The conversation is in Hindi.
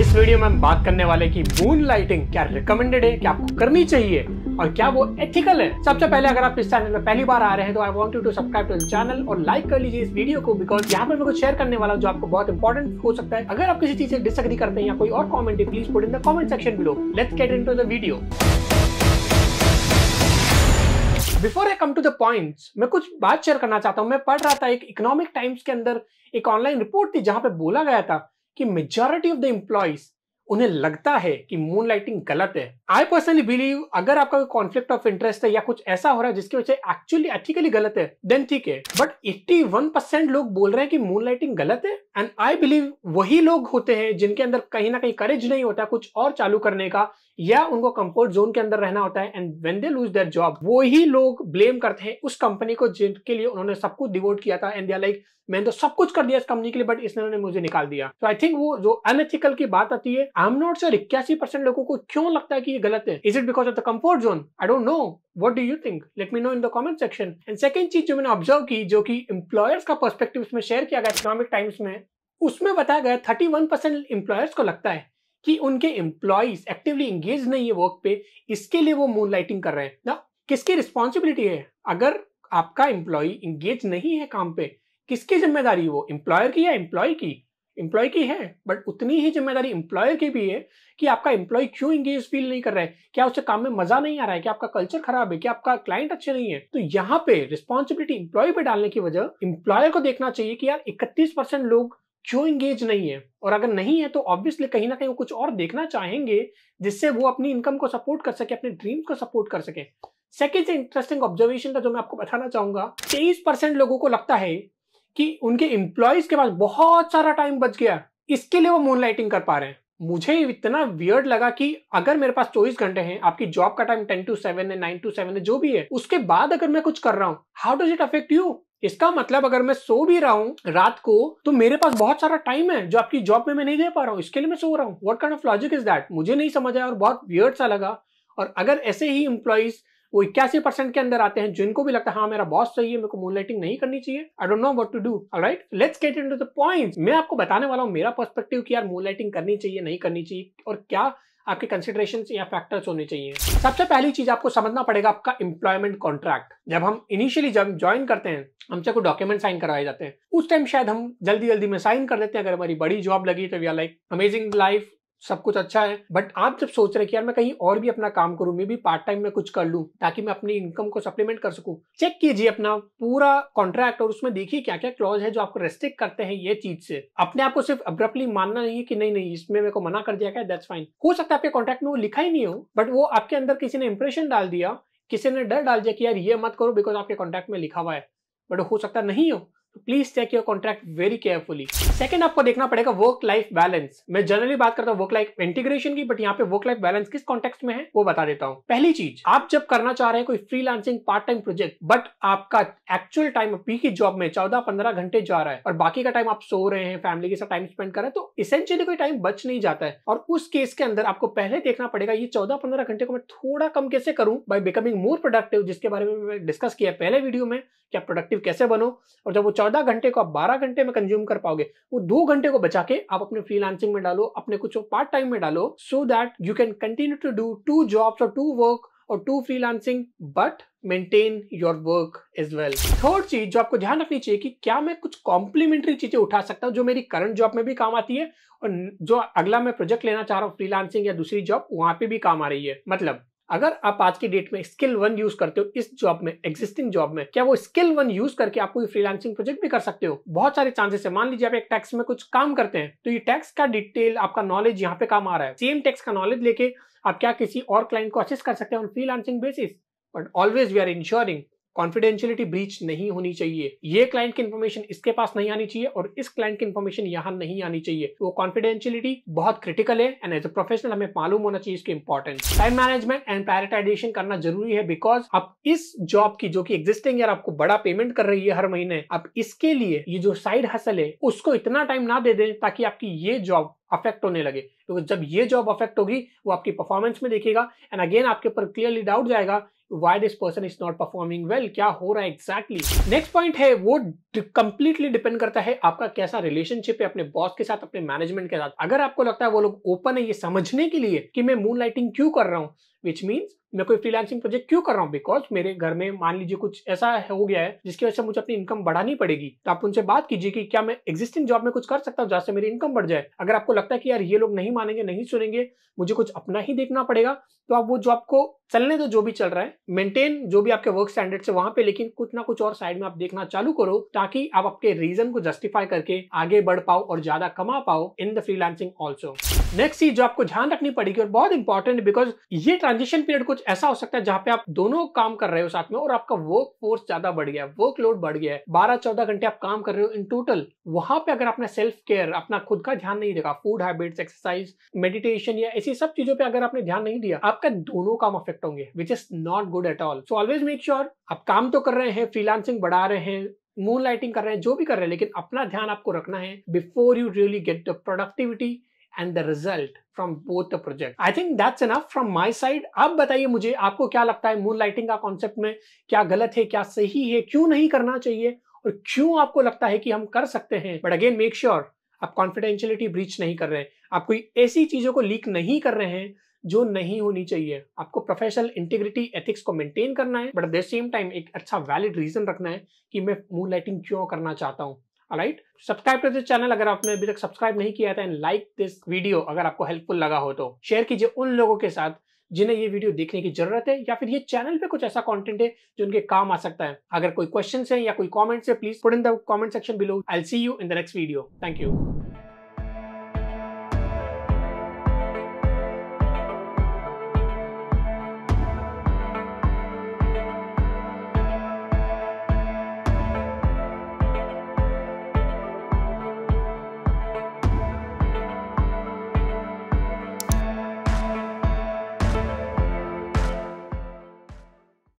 इस वीडियो में हम बात करने वाले कि मून लाइटिंग क्या रिकमेंडेड है क्या आपको करनी चाहिए और क्या वो एथिकल है सबसे पहले अगर आप इस चैनल में पहली बार आ रहे हैं तो I want you to subscribe to channel और लाइक कर लीजिए इस वीडियो को बिकॉज यहाँ पर मैं कुछ शेयर करने वाला हूँ जो आपको बहुत इंपॉर्टेंट हो सकता है अगर आप किसी चीज से डिसअग्री करते हैं या कोई और कॉमेंट है please put in the comment section below let's get into video before I come to the points मैं कुछ बात शेयर करना चाहता हूँ मैं पढ़ रहा था एक इकोनॉमिक टाइम्स के अंदर एक ऑनलाइन रिपोर्ट थी जहां पे बोला गया था कि majority of the employees उन्हें लगता है कि मून लाइटिंग गलत है आई पर्सनली बिलीव अगर आपका कोई कॉन्फ्लिक्ट ऑफ इंटरेस्ट है या कुछ ऐसा हो रहा है जिसकी वजह से एक्चुअली एथिकली गलत है देन ठीक है बट एट्टी वन परसेंट लोग बोल रहे हैं कि मून लाइटिंग गलत है एंड आई बिलीव वही लोग होते हैं जिनके अंदर कहीं ना कहीं करेज नहीं होता कुछ और चालू करने का या उनको कंफर्ट जोन के अंदर रहना होता है and when they lose their job वही लोग ब्लेम करते हैं उस कंपनी को जिनके लिए उन्होंने सब कुछ डिवोट किया था एंड दे लाइक मैंने तो सब कुछ कर दिया इस कंपनी के लिए बट इसने मुझे निकाल दिया तो आई थिंक वो जो अनएथिकल की बात आती है आई एम नॉट श्योर इक्यासी परसेंट लोगों को क्यों लगता है कि ये गलत है is it because of the comfort zone I don't know what do you think let me know in the comment section and second चीज जो मैंने ऑब्जर्व की जो कि एम्प्लॉयर्स का परस्पेक्टिव इसमें शेयर किया गया इकोनॉमिक टाइम्स में उसमें बताया गया थर्टी वन परसेंट एम्प्लॉयर्स को लगता है कि उनके एम्प्लॉयज एक्टिवली एंगेज नहीं है वर्क पे इसके लिए वो मून लाइटिंग कर रहे हैं ना किसकी रिस्पॉन्सिबिलिटी है अगर आपका एम्प्लॉय इंगेज नहीं है काम पे किसकी जिम्मेदारी वो एम्प्लॉयर की या एम्प्लॉय की एम्प्लॉय की है बट उतनी ही जिम्मेदारी एम्प्लॉयर की भी है कि आपका एम्प्लॉय क्यों इंगेज फील नहीं कर रहा है क्या उसे काम में मजा नहीं आ रहा है क्या आपका कल्चर खराब है क्या आपका क्लाइंट अच्छे नहीं है तो यहाँ पे रिस्पॉन्सिबिलिटी इंप्लॉय पे डालने की वजह इंप्लॉयर को देखना चाहिए कि यार इकतीस लोग क्यों इंगेज नहीं है और अगर नहीं है तो ऑब्वियसली कहीं ना कहीं वो कुछ और देखना चाहेंगे जिससे वो अपनी इनकम को सपोर्ट कर सके अपने ड्रीम को सपोर्ट कर सके सेकेंड से इंटरेस्टिंग ऑब्जर्वेशन का जो मैं आपको बताना चाहूंगा तेईस परसेंट लोगों को लगता है कि उनके इंप्लॉयज के पास बहुत सारा टाइम बच गया इसके लिए वो मूनलाइटिंग कर पा रहे हैं मुझे इतना वियर्ड लगा कि अगर मेरे पास चौबीस घंटे हैं आपकी जॉब का टाइम टेन टू सेवन है नाइन टू सेवन है जो भी है उसके बाद अगर मैं कुछ कर रहा हूँ how does it affect you इसका मतलब अगर मैं सो भी रहा हूँ रात को तो मेरे पास बहुत सारा टाइम है जो आपकी जॉब में मैं नहीं दे पा रहा हूँ इसके लिए मैं सो रहा हूँ what kind of logic is that मुझे नहीं समझ आया और बहुत वियर्ड सा लगा और अगर ऐसे ही इंप्लॉयज वो इक्यासी परसेंट के अंदर आते हैं जिनको भी लगता है हाँ मेरा बॉस चाहिए मेरे को मूनलाइटिंग नहीं करनी चाहिए I don't know what to do right let's get into the point मैं आपको बताने वाला हूँ मेरा पर्सपेक्टिव की यार मूनलाइटिंग करनी चाहिए नहीं करनी चाहिए और क्या आपके कंसिडरेशन या फैक्टर्स होने चाहिए सबसे पहली चीज आपको समझना पड़ेगा आपका एम्प्लॉयमेंट कॉन्ट्रैक्ट जब हम इनिशियली जब ज्वाइन करते हैं हमसे कोई डॉक्यूमेंट साइन करवाए जाते हैं उस टाइम शायद हम जल्दी जल्दी में साइन कर देते हैं अगर हमारी बड़ी जॉब लगी तो we are like amazing life सब कुछ अच्छा है बट आप जब सोच रहे कि यार मैं कहीं और भी अपना काम करूं मे भी पार्ट टाइम में कुछ कर लूं ताकि मैं अपनी इनकम को सप्लीमेंट कर सकूं चेक कीजिए अपना पूरा कॉन्ट्रैक्ट और उसमें देखिए क्या क्या क्लॉज है जो आपको रेस्ट्रिक्ट करते हैं ये चीज से अपने आप को सिर्फ अब्रप्टली मानना नहीं है कि नहीं नहीं इसमें मेरे को मना कर दिया गया दैट्स फाइन हो सकता है आपके कॉन्ट्रैक्ट में वो लिखा ही नहीं हो बट वो आपके अंदर किसी ने इंप्रेशन डाल दिया किसी ने डर डाल दिया कि यार ये मत करो बिकॉज आपके कॉन्ट्रैक्ट में लिखा हुआ है बट हो सकता नहीं हो तो please check your contract very carefully second आपको देखना पड़ेगा वर्क लाइफ बैलेंस मैं जनरली बात करता हूँ वर्क लाइफ इंटीग्रेशन की बट यहाँ पे वर्क लाइफ बैलेंस किस कॉन्टेक्स्ट में है वो बता देता हूँ पहली चीज आप जब करना चाह रहे हैं कोई freelancing part time project but आपका एक्चुअल टाइम पी की जॉब में चौदह पंद्रह घंटे जा रहा है और बाकी का टाइम आप सो रहे हैं फैमिली के साथ टाइम स्पेंड कर रहे हैं तो इसेंशियली कोई टाइम बच नहीं जाता है और उस केस के अंदर आपको पहले देखना पड़ेगा ये चौदह पंद्रह घंटे को मैं थोड़ा कम कैसे करूँ बाई बिकमिंग मोर प्रोडक्टिव जिसके बारे में डिस्कस किया पहले वीडियो में क्या प्रोडक्टिव कैसे बनो और जब वो चौदह घंटे को आप बारह घंटे में कंज्यूम कर पाओगे वो दो घंटे को बचा के आप अपने फ्रीलांसिंग में डालो अपने कुछ पार्ट टाइम में डालो so that you can continue to do two jobs और टू वर्क और to freelancing but maintain your work as well third चीज जो आपको ध्यान रखनी चाहिए कि क्या मैं कुछ कॉम्प्लीमेंट्री चीजें उठा सकता हूं जो मेरी करंट जॉब में भी काम आती है और जो अगला मैं प्रोजेक्ट लेना चाह रहा हूं फ्रीलांसिंग या दूसरी जॉब वहां पे भी काम आ रही है मतलब अगर आप आज की डेट में स्किल वन यूज करते हो इस जॉब में एग्जिस्टिंग जॉब में क्या वो स्किल वन यूज करके आप कोई फ्रीलांसिंग प्रोजेक्ट भी कर सकते हो बहुत सारे चांसेस है मान लीजिए आप एक टैक्स में कुछ काम करते हैं तो ये टैक्स का डिटेल आपका नॉलेज यहाँ पे काम आ रहा है सेम टैक्स का नॉलेज लेके आप क्या किसी और क्लाइंट को असिस्ट कर सकते हैं on freelancing basis but always we are ensuring confidentiality breach नहीं होनी चाहिए ये क्लाइंट की इन्फॉर्मेशन इसके पास नहीं आनी चाहिए और इस क्लाइंट की इन्फॉर्मेशन यहाँ नहीं आनी चाहिए तो वो कॉन्फिडेंशियलिटी बहुत क्रिटिकल है एंड एज ए प्रोफेशनल हमें मालूम होना चाहिए इसकी importance time management and prioritization करना जरूरी है बिकॉज आप इस जॉब की जो की एग्जिस्टिंग यार आपको बड़ा पेमेंट कर रही है हर महीने आप इसके लिए ये जो साइड हासिल है उसको इतना टाइम ना दे दें ताकि आपकी ये जॉब अफेक्ट होने लगे क्योंकि तो जब ये जॉब अफेक्ट होगी वो आपकी परफॉर्मेंस में देखेगा एंड अगेन आपके ऊपर क्लियरली डाउट जाएगा why this person is not performing well क्या हो रहा है exactly next point है वो completely depend करता है आपका कैसा relationship है अपने boss के साथ अपने management के साथ अगर आपको लगता है वो लोग open है ये समझने के लिए कि मैं moonlighting क्यों कर रहा हूँ विच मीन्स मैं कोई फ्रीलांसिंग प्रोजेक्ट क्यों कर रहा हूँ बिकॉज मेरे घर में मान लीजिए कुछ ऐसा हो गया है जिसकी वजह से मुझे अपनी इनकम बढ़ानी पड़ेगी तो आप उनसे बात कीजिए कि क्या मैं एग्जिस्टिंग जॉब में कुछ कर सकता हूँ जहां से मेरी इनकम बढ़ जाए अगर आपको लगता है कि यार ये लोग नहीं मानेंगे नहीं सुनेंगे मुझे कुछ अपना ही देखना पड़ेगा तो आप वो जॉब को चलने दो जो भी चल रहा है मेंटेन जो भी आपके वर्क स्टैंडर्ड से वहां पे लेकिन कुछ ना कुछ और साइड में आप देखना चालू करो ताकि आप आपके रीजन को जस्टिफाई करके आगे बढ़ पाओ और ज्यादा कमा पाओ in the freelancing also next चीज जो आपको ध्यान रखनी पड़ेगी और बहुत इंपॉर्टेंट बिकॉज ये ट्रांजिशन पीरियड कुछ ऐसा हो सकता है जहां पे आप दोनों काम कर रहे हो साथ में और आपका वर्क फोर्स ज्यादा बढ़ गया है वर्कलोड बढ़ गया है बारह चौदह घंटे आप काम कर रहे हो इन टोटल वहां पे अगर आपने सेल्फ केयर अपना खुद का ध्यान नहीं रखा फूड हैबिट्स एक्सरसाइज मेडिटेशन या ऐसी सब चीजों पर अगर आपने ध्यान नहीं दिया आपका दोनों काम अफेक्ट होंगे which is not good at all so always make sure आप काम तो कर रहे हैं फ्रीलांसिंग बढ़ा रहे हैं मून लाइटिंग कर रहे हैं जो भी कर रहे हैं लेकिन अपना ध्यान आपको रखना है before you really get the productivity and the result from both the project I think that's enough from my side आप बताइए मुझे आपको क्या लगता है मून लाइटिंग का कॉन्सेप्ट में क्या गलत है क्या सही है क्यों नहीं करना चाहिए और क्यों आपको लगता है कि हम कर सकते हैं बट अगेन मेक श्योर आप कॉन्फिडेंशियलिटी ब्रीच नहीं कर रहे हैं आप कोई ऐसी चीजों को लीक नहीं कर रहे हैं जो नहीं होनी चाहिए आपको प्रोफेशनल इंटीग्रिटी एथिक्स को मेंटेन करना है but at the same time एक अच्छा वैलिड रीजन रखना है कि मैं मून लाइटिंग क्यों करना चाहता हूँ राइट सब्सक्राइब कर चैनल अगर आपने अभी तक सब्सक्राइब नहीं किया था एंड लाइक दिस वीडियो अगर आपको हेल्पफुल लगा हो तो शेयर कीजिए उन लोगों के साथ जिन्हें ये वीडियो देखने की जरूरत है या फिर ये चैनल पे कुछ ऐसा कंटेंट है जो उनके काम आ सकता है अगर कोई क्वेश्चन है या कोई कॉमेंट्स है please put in the comment section below I see you in the next video thank you